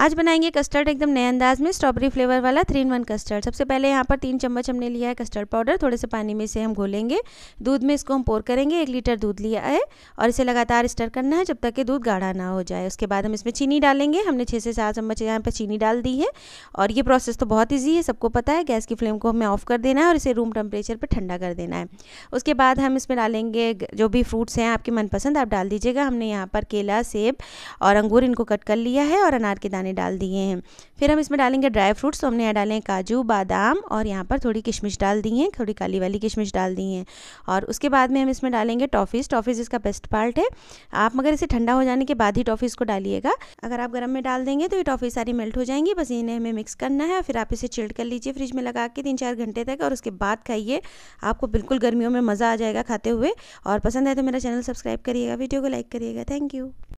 आज बनाएंगे कस्टर्ड एकदम नए अंदाज में स्ट्रॉबेरी फ्लेवर वाला थ्री इन वन कस्टर्ड सबसे पहले यहाँ पर तीन चम्मच हमने लिया है कस्टर्ड पाउडर थोड़े से पानी में इसे हम घोलेंगे दूध में इसको हम पोर करेंगे एक लीटर दूध लिया है और इसे लगातार स्टर करना है जब तक कि दूध गाढ़ा ना हो जाए उसके बाद हम इसमें चीनी डालेंगे हमने छः से सात चम्मच यहाँ पर चीनी डाल दी है और ये प्रोसेस तो बहुत ईजी है सबको पता है गैस की फ्लेम को हमें ऑफ कर देना है और इसे रूम टेम्परेचर पर ठंडा कर देना है उसके बाद हम इसमें डालेंगे जो भी फ्रूट्स हैं आपके मनपसंद आप डाल दीजिएगा हमने यहाँ पर केला सेब और अंगूर इनको कट कर लिया है और अनार के दाने मैंने डाल दिए हैं फिर हम इसमें डालेंगे ड्राई फ्रूट्स तो हमने यहाँ डाले हैं काजू बादाम और यहाँ पर थोड़ी किशमिश डाल दी हैं थोड़ी काली वाली किशमिश डाल दी हैं और उसके बाद में हम इसमें डालेंगे टॉफ़ीज़ टॉफ़ीज़ इसका बेस्ट पार्ट है आप मगर इसे ठंडा हो जाने के बाद ही टॉफ़ीज़ को डालिएगा अगर आप गर्म में डाल देंगे तो ये टॉफ़ी सारी मेल्ट हो जाएंगी बस इन्हें हमें मिक्स करना है फिर आप इसे चिल्ड कर लीजिए फ्रिज में लगा के तीन चार घंटे तक और उसके बाद खाइए आपको बिल्कुल गर्मियों में मज़ा आ जाएगा खाते हुए और पसंद है तो मेरा चैनल सब्सक्राइब करिएगा वीडियो को लाइक करिएगा थैंक यू